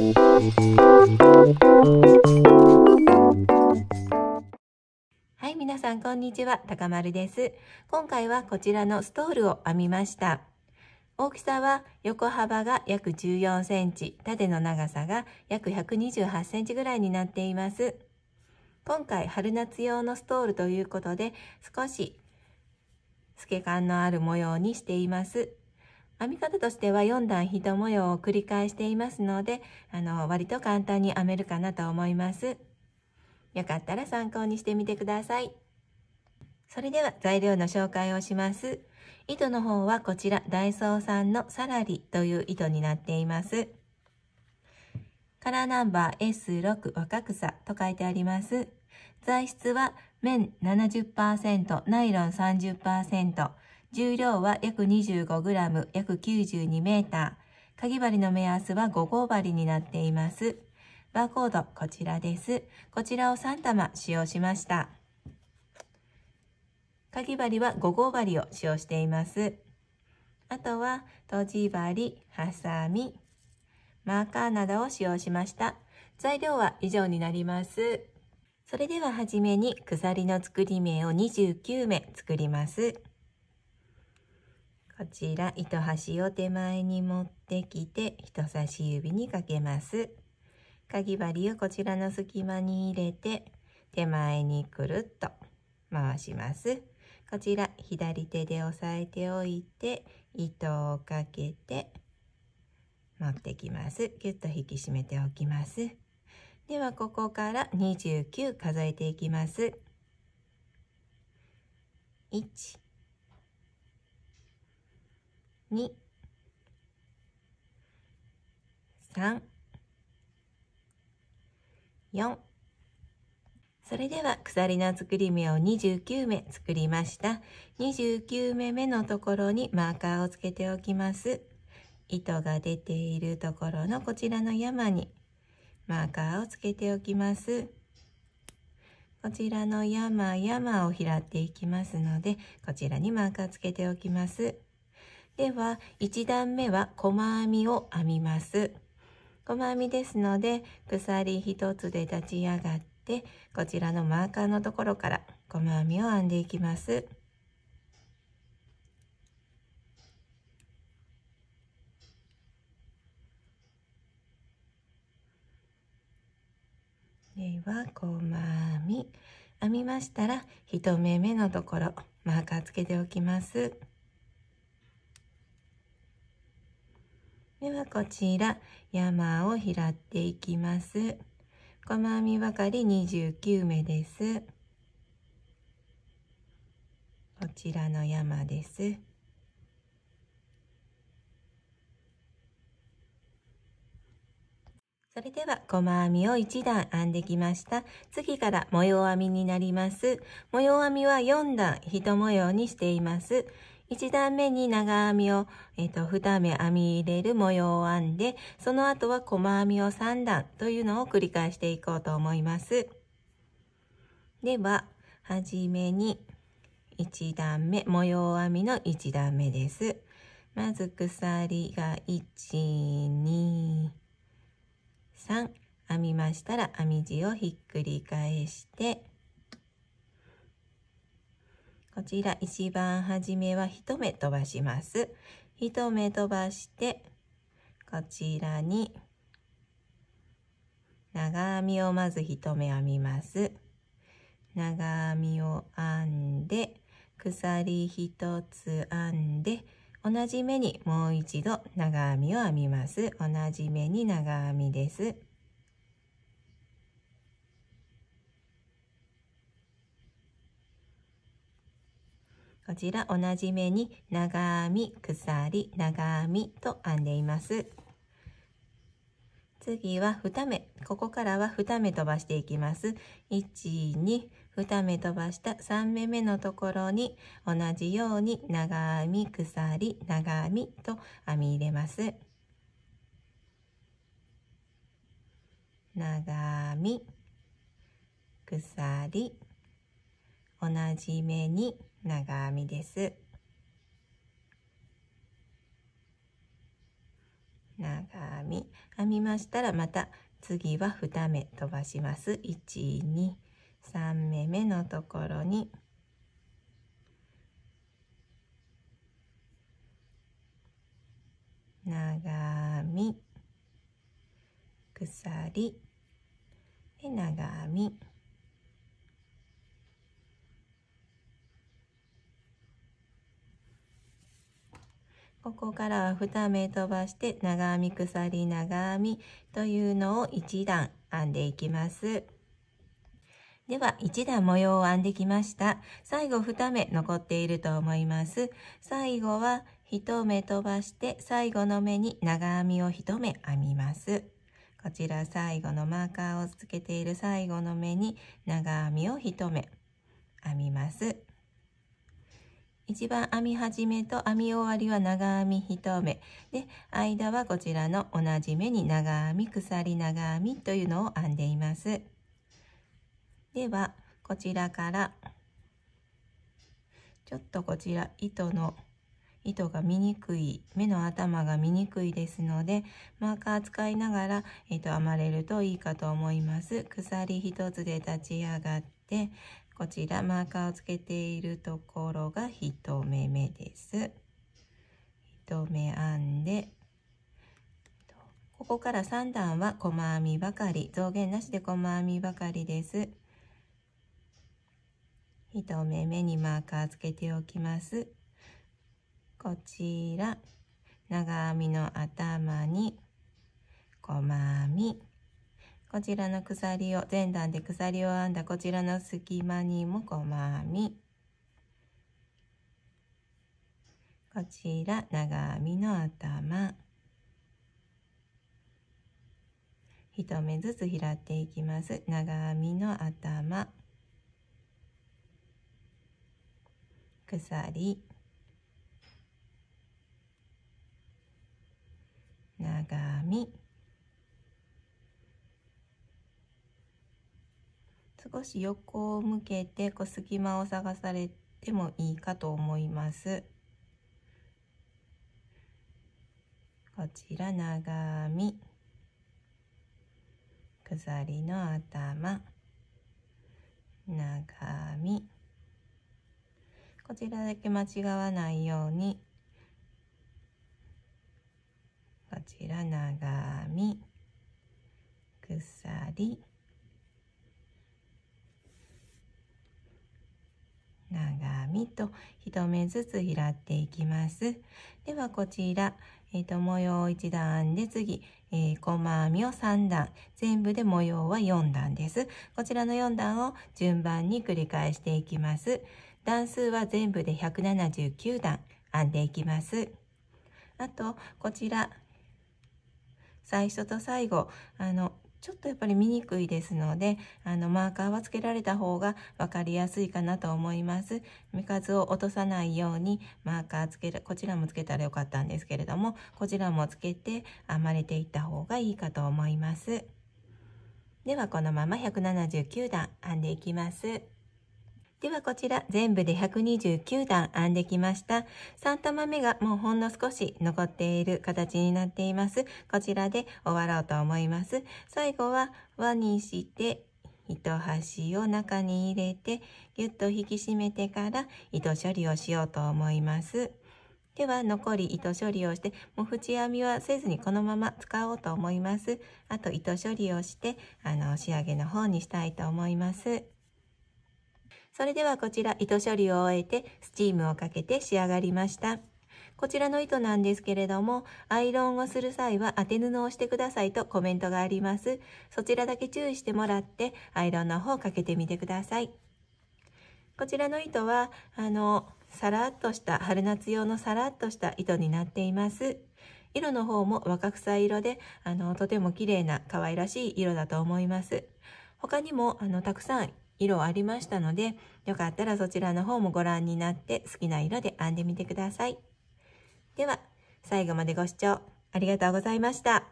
はい、皆さんこんにちは、高丸です。今回はこちらのストールを編みました。大きさは横幅が約14センチ、縦の長さが約128センチぐらいになっています。今回春夏用のストールということで少し透け感のある模様にしています。編み方としては4段糸模様を繰り返していますので、あの、割と簡単に編めるかなと思います。よかったら参考にしてみてください。それでは材料の紹介をします。糸の方はこちら、ダイソーさんのサラリという糸になっています。カラーナンバー S6 若草と書いてあります。材質は綿70%、ナイロン30%、重量は約 25g、約 92m。かぎ針の目安は5号針になっています。バーコード、こちらです。こちらを3玉使用しました。かぎ針は5号針を使用しています。あとは、とじ針、はさみ、マーカーなどを使用しました。材料は以上になります。それでははじめに鎖の作り目を29目作ります。こちら糸端を手前に持ってきて人差し指にかけますかぎ針をこちらの隙間に入れて手前にくるっと回しますこちら左手で押さえておいて糸をかけて持ってきますぎゅっと引き締めておきますではここから29数えていきます1 2 3 4それでは鎖の作り目を29目作りました29目目のところにマーカーをつけておきます糸が出ているところのこちらの山にマーカーをつけておきますこちらの山山を拾っていきますのでこちらにマーカーつけておきますでは1段目は細編みを編みます細編みですので鎖1つで立ち上がってこちらのマーカーのところから細編みを編んでいきますでは細編み編みましたら1目目のところマーカーつけておきますではこちら、山を拾っていきます。細編みばかり29目です。こちらの山です。それでは細編みを1段編んできました。次から模様編みになります。模様編みは4段一模様にしています。1段目に長編みを、えー、と2目編み入れる模様を編んでその後は細編みを3段というのを繰り返していこうと思います。では初めに1段目模様編みの1段目です。まず鎖が123編みましたら編み地をひっくり返してこちら一番初めは1目飛ばします。1目飛ばして、こちらに長編みをまず1目編みます。長編みを編んで、鎖1つ編んで、同じ目にもう一度長編みを編みます。同じ目に長編みです。こちら同じ目に長編み、鎖、長編みと編んでいます。次は2目。ここからは2目飛ばしていきます。1、2、2目飛ばした3目目のところに同じように長編み、鎖、長編みと編み入れます。長編み、鎖、同じ目に長編みです。長編み編みましたらまた次は2目飛ばします。123目目のところに長編み鎖で長編みここからは2目飛ばして長編み鎖長編みというのを1段編んでいきます。では、1段模様を編んできました。最後2目残っていると思います。最後は1目飛ばして最後の目に長編みを1目編みます。こちら最後のマーカーをつけている最後の目に長編みを1目。一番編み始めと編み終わりは長編み1目で間はこちらの同じ目に長編み鎖長編みというのを編んでいますではこちらからちょっとこちら糸の糸が見にくい目の頭が見にくいですのでマーカー使いながら、えー、と編まれるといいかと思います。鎖1つで立ち上がってこちらマーカーをつけているところが1目目です。1目編んで、ここから3段は細編みばかり、増減なしで細編みばかりです。1目目にマーカーつけておきます。こちら、長編みの頭に細編み、こちらの鎖を前段で鎖を編んだこちらの隙間にも細編みこちら長編みの頭一目ずつ拾っていきます長編みの頭鎖長編み少し横を向けてこう隙間を探されてもいいかと思いますこちら長編み鎖の頭長編みこちらだけ間違わないようにこちら長編み鎖長編みと1目ずつ拾っていきます。ではこちら、えーと、模様1段で次、えー、細編みを3段全部で模様は4段ですこちらの4段を順番に繰り返していきます段数は全部で179段編んでいきますあとこちら最初と最後あのちょっとやっぱり見にくいですので、あのマーカーはつけられた方が分かりやすいかなと思います。目数を落とさないようにマーカーつける、こちらもつけたらよかったんですけれども、こちらもつけて編まれていった方がいいかと思います。ではこのまま179段編んでいきます。ではこちら全部で129段編んできました。3玉目がもうほんの少し残っている形になっています。こちらで終わろうと思います。最後は輪にして糸端を中に入れてぎゅっと引き締めてから糸処理をしようと思います。では残り糸処理をしてもう縁編みはせずにこのまま使おうと思います。あと糸処理をしてあの仕上げの方にしたいと思います。それではこちら糸処理を終えてスチームをかけて仕上がりました。こちらの糸なんですけれども、アイロンをする際は当て布をしてくださいとコメントがあります。そちらだけ注意してもらって、アイロンの方をかけてみてください。こちらの糸は、あの、さらっとした、春夏用のさらっとした糸になっています。色の方も若草色で、あの、とても綺麗な可愛らしい色だと思います。他にも、あの、たくさん色ありましたので、よかったらそちらの方もご覧になって好きな色で編んでみてください。では、最後までご視聴ありがとうございました。